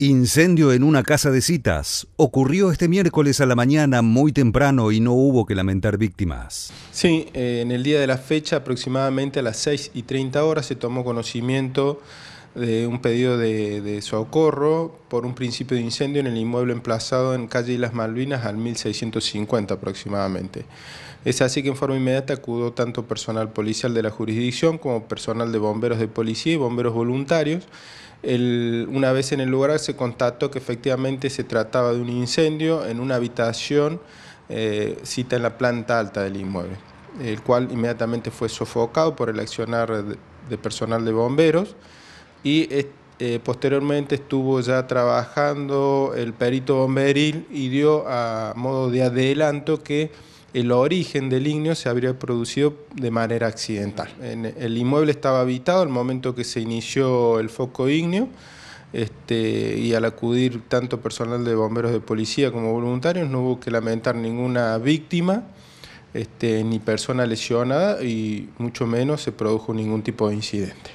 Incendio en una casa de citas. Ocurrió este miércoles a la mañana muy temprano y no hubo que lamentar víctimas. Sí, eh, en el día de la fecha, aproximadamente a las 6 y 30 horas, se tomó conocimiento de un pedido de, socorro por un principio de incendio en el inmueble emplazado en calle Las Malvinas al 1650 aproximadamente. Es así que en forma inmediata acudió tanto personal policial de la jurisdicción como personal de bomberos de policía y bomberos voluntarios una vez en el lugar se contactó que efectivamente se trataba de un incendio en una habitación eh, cita en la planta alta del inmueble, el cual inmediatamente fue sofocado por el accionar de, personal de bomberos y eh, eh, posteriormente estuvo ya trabajando el perito bomberil y dio a modo de adelanto que el origen del ignio se habría producido de manera accidental. el inmueble estaba habitado al momento que se inició el foco ignio este, y al acudir tanto personal de bomberos de policía como voluntarios no hubo que lamentar ninguna víctima este, ni persona lesionada y mucho menos se produjo ningún tipo de incidente.